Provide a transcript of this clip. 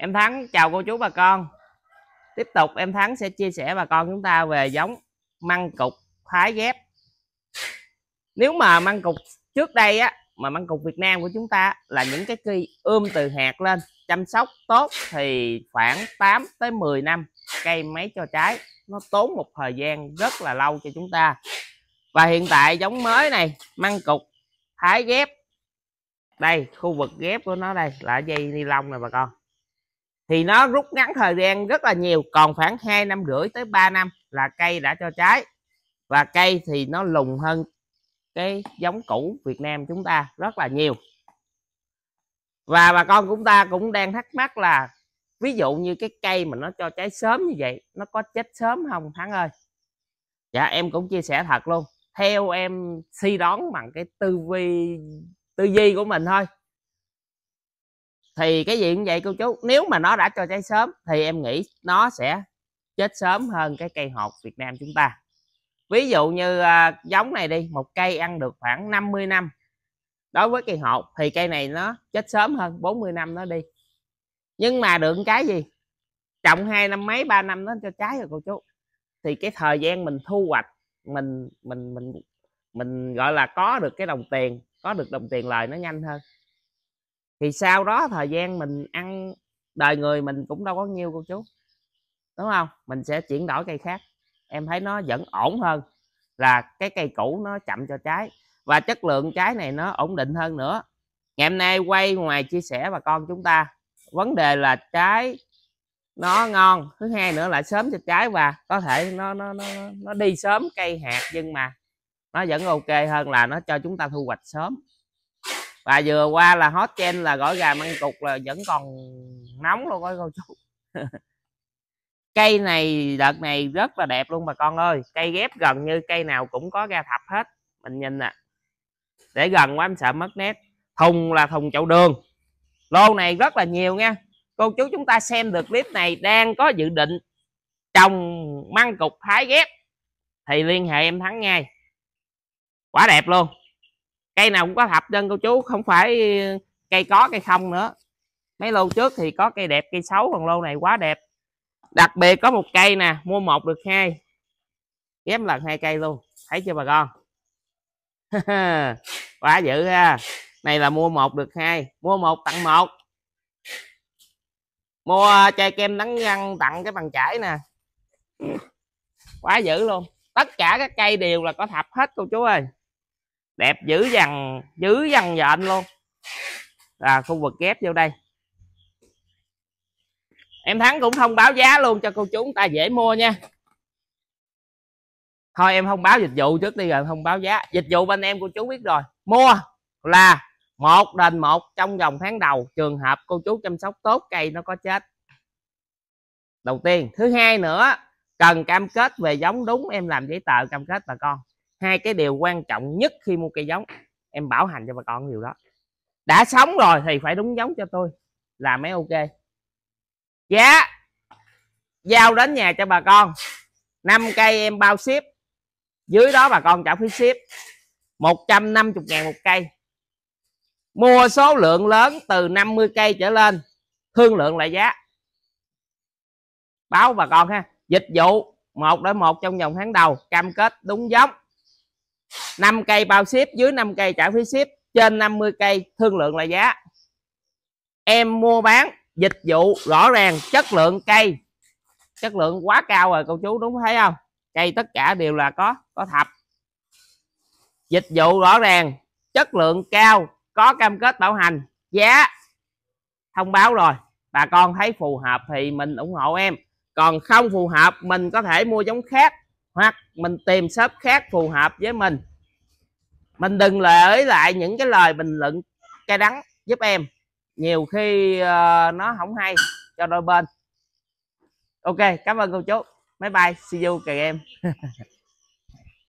em thắng chào cô chú bà con tiếp tục em thắng sẽ chia sẻ bà con chúng ta về giống măng cục thái ghép nếu mà măng cục trước đây á mà măng cục Việt Nam của chúng ta là những cái cây ươm từ hạt lên chăm sóc tốt thì khoảng 8 tới 10 năm cây mấy cho trái nó tốn một thời gian rất là lâu cho chúng ta và hiện tại giống mới này măng cục thái ghép đây khu vực ghép của nó đây là dây ni lông này bà con thì nó rút ngắn thời gian rất là nhiều còn khoảng 2 năm rưỡi tới 3 năm là cây đã cho trái và cây thì nó lùng hơn cái giống cũ Việt Nam chúng ta rất là nhiều và bà con chúng ta cũng đang thắc mắc là ví dụ như cái cây mà nó cho trái sớm như vậy nó có chết sớm không Thắng ơi dạ em cũng chia sẻ thật luôn theo em suy đoán bằng cái tư vi tư duy của mình thôi thì cái gì cũng vậy cô chú nếu mà nó đã cho trái sớm thì em nghĩ nó sẽ chết sớm hơn cái cây hột Việt Nam chúng ta ví dụ như à, giống này đi một cây ăn được khoảng 50 năm đối với cây hột thì cây này nó chết sớm hơn 40 năm nó đi nhưng mà được cái gì trồng hai năm mấy ba năm nó cho trái rồi cô chú thì cái thời gian mình thu hoạch mình mình mình mình gọi là có được cái đồng tiền có được đồng tiền lời nó nhanh hơn thì sau đó thời gian mình ăn đời người mình cũng đâu có nhiêu cô chú đúng không mình sẽ chuyển đổi cây khác em thấy nó vẫn ổn hơn là cái cây cũ nó chậm cho trái và chất lượng trái này nó ổn định hơn nữa ngày hôm nay quay ngoài chia sẻ bà con chúng ta vấn đề là trái nó ngon thứ hai nữa là sớm cho trái và có thể nó nó nó nó đi sớm cây hạt nhưng mà nó vẫn ok hơn là nó cho chúng ta thu hoạch sớm và vừa qua là hot trend là gỏi gà măng cục là vẫn còn nóng luôn coi cô chú cây này đợt này rất là đẹp luôn bà con ơi cây ghép gần như cây nào cũng có ra thập hết mình nhìn nè à. để gần quá em sợ mất nét thùng là thùng chậu đường lô này rất là nhiều nha cô chú chúng ta xem được clip này đang có dự định trồng măng cục thái ghép thì liên hệ em thắng ngay quá đẹp luôn cây nào cũng có thập chân cô chú không phải cây có cây không nữa mấy lô trước thì có cây đẹp cây xấu còn lô này quá đẹp đặc biệt có một cây nè mua một được hai ghép lần hai cây luôn thấy chưa bà con quá dữ ha này là mua một được hai mua một tặng một mua chai kem đánh răng tặng cái bàn chải nè quá dữ luôn tất cả các cây đều là có thập hết cô chú ơi đẹp dữ dằn dữ dằn anh luôn là khu vực ghép vô đây em thắng cũng thông báo giá luôn cho cô chú ta dễ mua nha thôi em thông báo dịch vụ trước đi rồi thông báo giá dịch vụ bên em cô chú biết rồi mua là một đền một trong vòng tháng đầu trường hợp cô chú chăm sóc tốt cây nó có chết đầu tiên thứ hai nữa cần cam kết về giống đúng em làm giấy tờ cam kết bà con hai cái điều quan trọng nhất khi mua cây giống em bảo hành cho bà con điều đó đã sống rồi thì phải đúng giống cho tôi là mới ok giá yeah. giao đến nhà cho bà con 5 cây em bao ship dưới đó bà con trả phí ship 150 ngàn một cây mua số lượng lớn từ 50 cây trở lên thương lượng lại giá báo bà con ha dịch vụ một đối một trong vòng tháng đầu cam kết đúng giống 5 cây bao ship dưới 5 cây trả phí ship trên 50 cây thương lượng là giá em mua bán dịch vụ rõ ràng chất lượng cây chất lượng quá cao rồi cô chú đúng thấy không cây tất cả đều là có có thập dịch vụ rõ ràng chất lượng cao có cam kết bảo hành giá thông báo rồi bà con thấy phù hợp thì mình ủng hộ em còn không phù hợp mình có thể mua giống khác hoặc mình tìm shop khác phù hợp với mình mình đừng để lại những cái lời bình luận cay đắng giúp em nhiều khi uh, nó không hay cho đôi bên ok cảm ơn cô chú máy bay see you kìa em